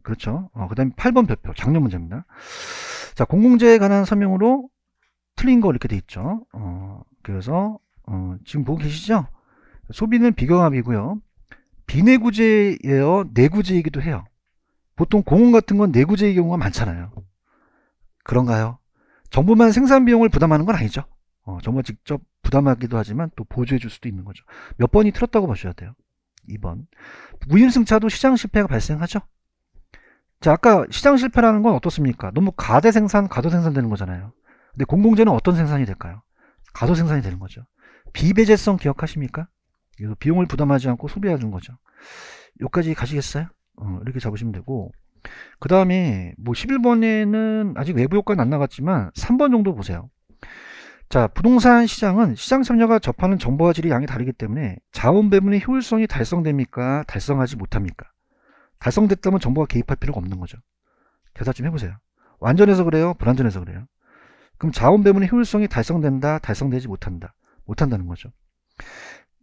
그렇죠. 어, 그 다음에 8번 별표. 작년 문제입니다. 자, 공공재에 관한 설명으로 틀린 거 이렇게 돼 있죠. 어, 그래서, 어, 지금 보고 계시죠? 소비는 비경합이고요. 비내구제예요. 내구제이기도 해요. 보통 공원 같은 건 내구제의 경우가 많잖아요. 그런가요? 정부만 생산 비용을 부담하는 건 아니죠. 어, 정부가 직접 부담하기도 하지만 또 보조해 줄 수도 있는 거죠. 몇 번이 틀었다고 보셔야 돼요. 2번. 무임승차도 시장 실패가 발생하죠. 자, 아까 시장 실패라는 건 어떻습니까? 너무 가대 생산, 과도 생산 되는 거잖아요. 근데 공공재는 어떤 생산이 될까요? 과도 생산이 되는 거죠. 비배제성 기억하십니까? 비용을 부담하지 않고 소비해 준 거죠. 여기까지 가시겠어요? 어, 이렇게 잡으시면 되고 그 다음에 뭐 11번에는 아직 외부 효과는 안 나갔지만 3번 정도 보세요. 자, 부동산 시장은 시장 참여가 접하는 정보와 질이 양이 다르기 때문에 자원 배분의 효율성이 달성됩니까? 달성하지 못합니까? 달성됐다면 정보가 개입할 필요가 없는 거죠. 계산 좀 해보세요. 완전해서 그래요? 불완전해서 그래요? 그럼 자원 배분의 효율성이 달성된다, 달성되지 못한다. 못한다는 거죠.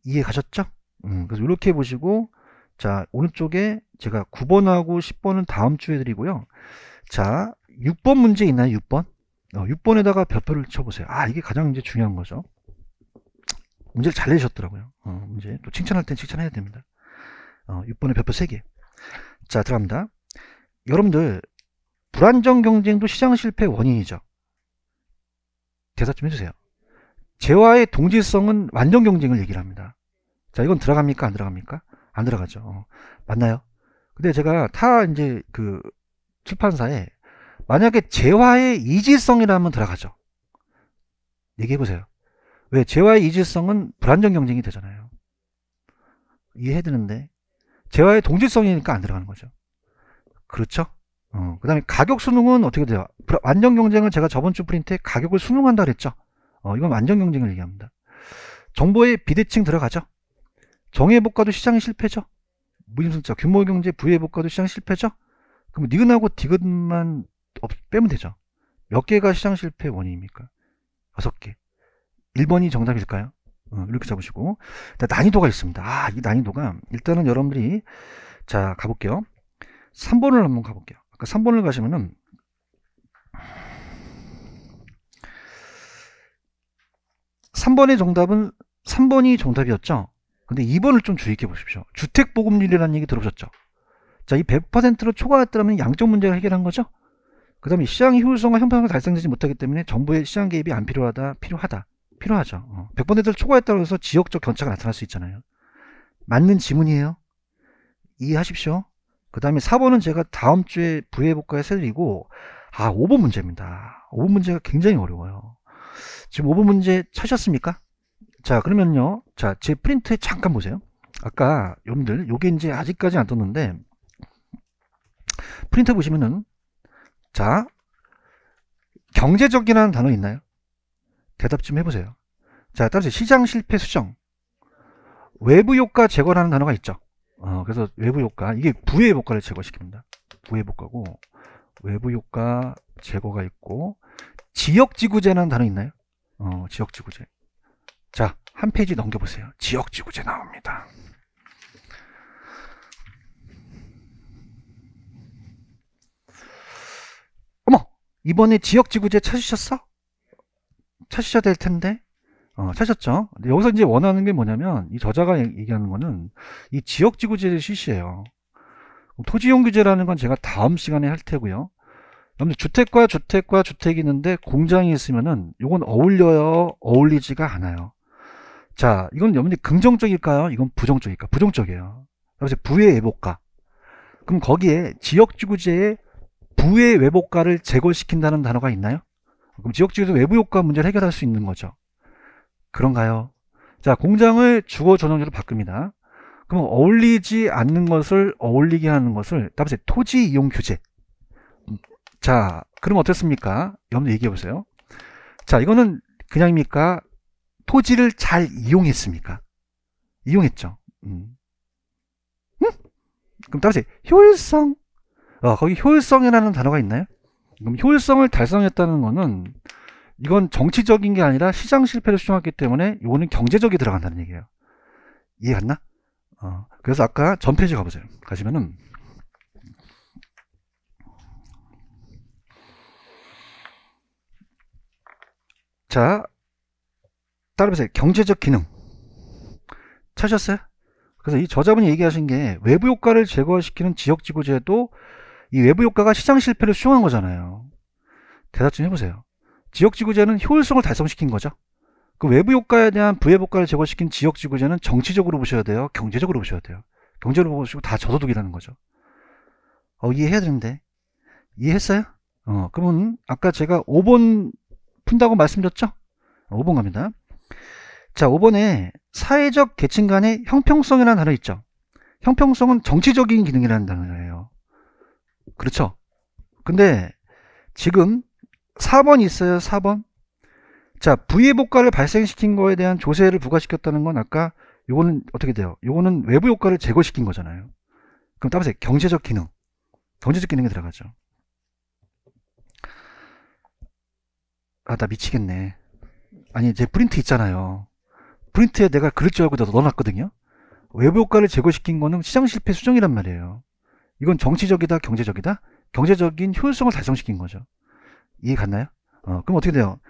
이해 가셨죠? 음, 그래서 이렇게 보시고 자, 오른쪽에 제가 9번하고 10번은 다음 주에 드리고요. 자, 6번 문제 있나요? 6번? 어, 6번에다가 별표를 쳐보세요. 아, 이게 가장 이제 중요한 거죠. 문제를 잘 내셨더라고요. 어, 문제. 또 칭찬할 땐 칭찬해야 됩니다. 어, 6번에 별표 3개. 자, 들어갑니다. 여러분들, 불안정 경쟁도 시장 실패 원인이죠. 대답 좀 해주세요. 재화의 동질성은 완전 경쟁을 얘기를 합니다. 자, 이건 들어갑니까? 안 들어갑니까? 안 들어가죠. 어. 맞나요? 근데 제가 타 이제 그 출판사에 만약에 재화의 이질성이라면 들어가죠. 얘기해 보세요. 왜 재화의 이질성은 불안정 경쟁이 되잖아요. 이해해 드는데 재화의 동질성이니까 안 들어가는 거죠. 그렇죠? 어, 그 다음에 가격 수능은 어떻게 돼요? 불안, 완전 경쟁은 제가 저번 주 프린트에 가격을 수능한다 그랬죠? 어, 이건 완전 경쟁을 얘기합니다. 정보의 비대칭 들어가죠? 경해복과도 시장이 실패죠. 무임승차 규모 경제 부의복과도 시장 실패죠. 그럼 니은하고 디귿만 빼면 되죠. 몇 개가 시장 실패 원인입니까? 여섯 개. 1번이 정답일까요? 어, 이렇게 잡으시고 난이도가 있습니다. 아, 이 난이도가 일단은 여러분들이 자 가볼게요. 3번을 한번 가볼게요. 아까 3번을 가시면은 삼번의 정답은 3번이 정답이었죠. 근데 2번을 좀 주의깊게 보십시오. 주택보급률이라는 얘기 들어보셨죠? 자, 이 100%로 초과했더라면 양적 문제가 해결한 거죠? 그 다음에 시장의 효율성과 형평성을 달성되지 못하기 때문에 정부의 시장 개입이 안 필요하다, 필요하다, 필요하죠. 어. 100%를 초과했다고 해서 지역적 견차가 나타날 수 있잖아요. 맞는 지문이에요. 이해하십시오. 그 다음에 4번은 제가 다음 주에 부회복과에 새들리고 아, 5번 문제입니다. 5번 문제가 굉장히 어려워요. 지금 5번 문제 찾으셨습니까? 자, 그러면요. 자, 제 프린트 에 잠깐 보세요. 아까 여러분들 요게 이제 아직까지 안 떴는데 프린트 보시면은 자, 경제적이라는 단어 있나요? 대답 좀 해보세요. 자, 따라서 시장 실패 수정. 외부 효과 제거라는 단어가 있죠. 어, 그래서 외부 효과. 이게 부의 효과를 제거시킵니다. 부의 효과고, 외부 효과 제거가 있고, 지역 지구제라는 단어 있나요? 어, 지역 지구제. 자, 한 페이지 넘겨보세요. 지역지구제 나옵니다. 어머! 이번에 지역지구제 찾으셨어? 찾으셔야 될 텐데. 어, 찾으셨죠? 여기서 이제 원하는 게 뭐냐면, 이 저자가 얘기하는 거는 이 지역지구제를 실시해요. 토지용 규제라는 건 제가 다음 시간에 할 테고요. 여러분 주택과 주택과 주택이 있는데 공장이 있으면은 이건 어울려요 어울리지가 않아요 자, 이건 여러분이 긍정적일까요? 이건 부정적일까? 부정적이에요. 그래서 부의 외복가 그럼 거기에 지역지구제의 부의 외복가를 제거시킨다는 단어가 있나요? 그럼 지역지구제 외부효과 문제를 해결할 수 있는 거죠. 그런가요? 자, 공장을 주거 전용제로 바꿉니다. 그럼 어울리지 않는 것을 어울리게 하는 것을 답에 토지 이용 규제. 자, 그럼 어떻습니까? 여러분 들 얘기해 보세요. 자, 이거는 그냥입니까? 토지를 잘 이용했습니까? 이용했죠. 음. 음? 그럼 따라 효율성. 어, 거기 효율성이라는 단어가 있나요? 그럼 효율성을 달성했다는 거는 이건 정치적인 게 아니라 시장 실패를 수정했기 때문에 이거는 경제적이 들어간다는 얘기예요. 이해 갔나? 어, 그래서 아까 전 페이지 가보세요. 가시면은 자 따라 보세요. 경제적 기능. 찾으셨어요? 그래서 이 저자분이 얘기하신 게 외부 효과를 제거시키는 지역 지구제도 이 외부 효과가 시장 실패를 수용한 거잖아요. 대답 좀 해보세요. 지역 지구제는 효율성을 달성시킨 거죠. 그 외부 효과에 대한 부의 효과를 제거시킨 지역 지구제는 정치적으로 보셔야 돼요. 경제적으로 보셔야 돼요. 경제로 보시고 다 저소득이라는 거죠. 어, 이해해야 되는데. 이해했어요? 어, 그러면 아까 제가 5번 푼다고 말씀드렸죠? 5번 갑니다. 자, 5번에 사회적 계층 간의 형평성이라는 단어 있죠. 형평성은 정치적인 기능이라는 단어예요. 그렇죠? 근데 지금 4번 있어요, 4번. 자, 부의 효과를 발생시킨 거에 대한 조세를 부과시켰다는 건 아까 요거는 어떻게 돼요? 요거는 외부 효과를 제거시킨 거잖아요. 그럼 따보세 경제적 기능. 경제적 기능에 들어가죠. 아, 나 미치겠네. 아니, 제 프린트 있잖아요. 프린트에 내가 그럴 줄 알고 넣어놨거든요. 외부 효과를 제거시킨 거는 시장 실패 수정이란 말이에요. 이건 정치적이다, 경제적이다? 경제적인 효율성을 달성시킨 거죠. 이해 갔나요? 어, 그럼 어떻게 돼요?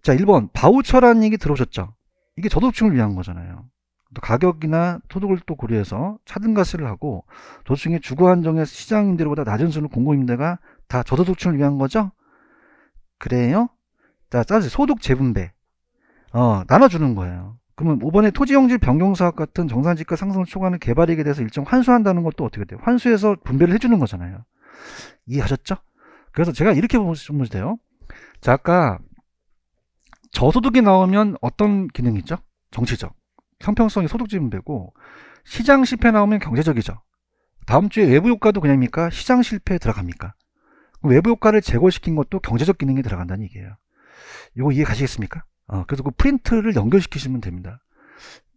자, 1번 바우처라는 얘기 들어보셨죠? 이게 저소득층을 위한 거잖아요. 또 가격이나 소득을 또 고려해서 차등가스를 하고 도중에 주거 한정의 시장 인들보다 낮은 수는 공공 임대가 다 저소득층을 위한 거죠? 그래요? 자, 따라 소득 재분배. 어, 나눠주는 거예요. 그러면 이번에 토지용질 변경사업 같은 정산지가 상승을 초과하는 개발이익에 대해서 일정 환수한다는 것도 어떻게 돼요? 환수해서 분배를 해주는 거잖아요. 이해하셨죠? 그래서 제가 이렇게 보시면 돼요. 자, 아까 저소득이 나오면 어떤 기능이 있죠? 정치적. 형평성이 소득지분되고 시장 실패 나오면 경제적이죠. 다음 주에 외부 효과도 그냥입니까? 시장 실패에 들어갑니까? 외부 효과를 제거시킨 것도 경제적 기능이 들어간다는 얘기예요. 이거 이해 가시겠습니까? 어, 그래서 그 프린트를 연결시키시면 됩니다.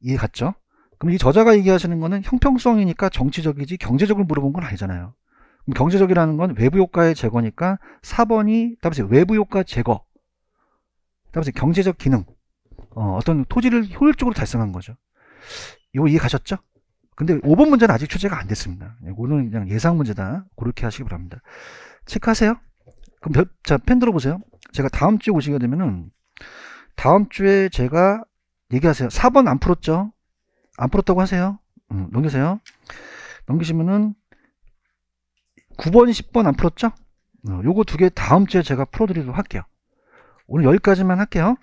이해 갔죠? 그럼 이 저자가 얘기하시는 거는 형평성이니까 정치적이지 경제적으로 물어본 건 아니잖아요. 그럼 경제적이라는 건 외부 효과의 제거니까 4번이 답이죠. 외부 효과 제거. 답이죠. 경제적 기능. 어, 어떤 토지를 효율적으로 달성한 거죠. 이거 이해 가셨죠? 근데 5번 문제는 아직 출제가 안 됐습니다. 이거는 예, 그냥 예상 문제다. 그렇게 하시기 바랍니다. 체크하세요. 그럼 자, 펜 들어보세요. 제가 다음 주에 오시게 되면은 다음 주에 제가 얘기하세요. 4번 안 풀었죠? 안 풀었다고 하세요. 음, 넘기세요. 넘기시면은 9번, 10번 안 풀었죠? 어, 요거 두 개 다음 주에 제가 풀어드리도록 할게요. 오늘 여기까지만 할게요.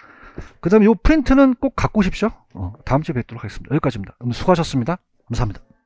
그 다음에 요 프린트는 꼭 갖고 오십시오. 어, 다음 주에 뵙도록 하겠습니다. 여기까지입니다. 수고하셨습니다. 감사합니다.